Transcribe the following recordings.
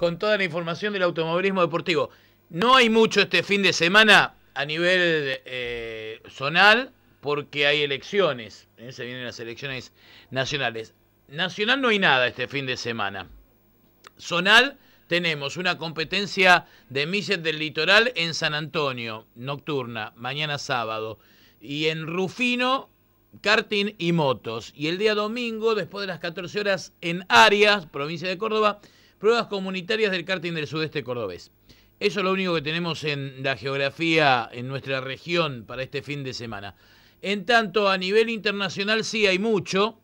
con toda la información del automovilismo deportivo. No hay mucho este fin de semana a nivel eh, zonal porque hay elecciones, ¿eh? se vienen las elecciones nacionales. Nacional no hay nada este fin de semana. Zonal tenemos una competencia de milles del litoral en San Antonio, nocturna, mañana sábado. Y en Rufino, karting y motos. Y el día domingo, después de las 14 horas, en Arias, provincia de Córdoba, Pruebas comunitarias del karting del sudeste cordobés. Eso es lo único que tenemos en la geografía en nuestra región para este fin de semana. En tanto, a nivel internacional sí hay mucho.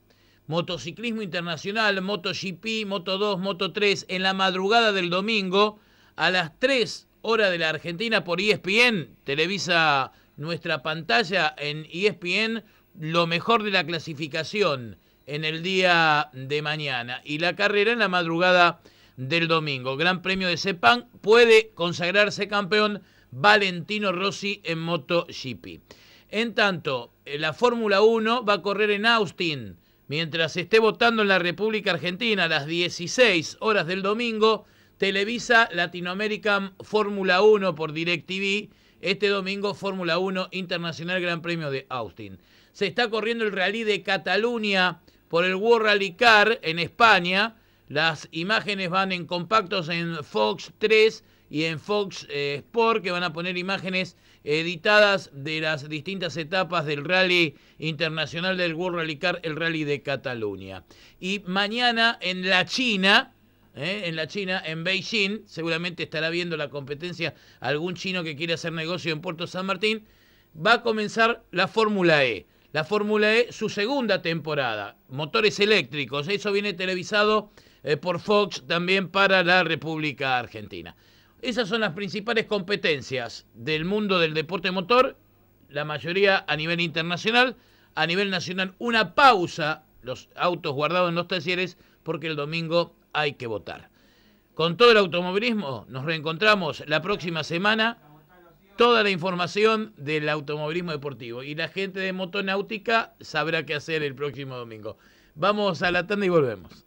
Motociclismo internacional, MotoGP, Moto2, Moto3, en la madrugada del domingo, a las 3 horas de la Argentina por ESPN, televisa nuestra pantalla en ESPN lo mejor de la clasificación en el día de mañana y la carrera en la madrugada del domingo. Gran premio de Sepang, puede consagrarse campeón Valentino Rossi en MotoGP. En tanto, eh, la Fórmula 1 va a correr en Austin. Mientras esté votando en la República Argentina a las 16 horas del domingo, Televisa Latinoamérica... Fórmula 1 por DirecTV. Este domingo Fórmula 1 Internacional Gran Premio de Austin. Se está corriendo el rally de Cataluña por el World Rally Car en España. Las imágenes van en compactos en Fox 3 y en Fox eh, Sport, que van a poner imágenes editadas de las distintas etapas del rally internacional del World Rally Car, el rally de Cataluña. Y mañana en la China, eh, en la China, en Beijing, seguramente estará viendo la competencia algún chino que quiere hacer negocio en Puerto San Martín, va a comenzar la Fórmula E. La Fórmula E, su segunda temporada, motores eléctricos, eso viene televisado eh, por Fox, también para la República Argentina. Esas son las principales competencias del mundo del deporte motor, la mayoría a nivel internacional, a nivel nacional una pausa, los autos guardados en los talleres, porque el domingo hay que votar. Con todo el automovilismo nos reencontramos la próxima semana toda la información del automovilismo deportivo. Y la gente de Motonáutica sabrá qué hacer el próximo domingo. Vamos a la tanda y volvemos.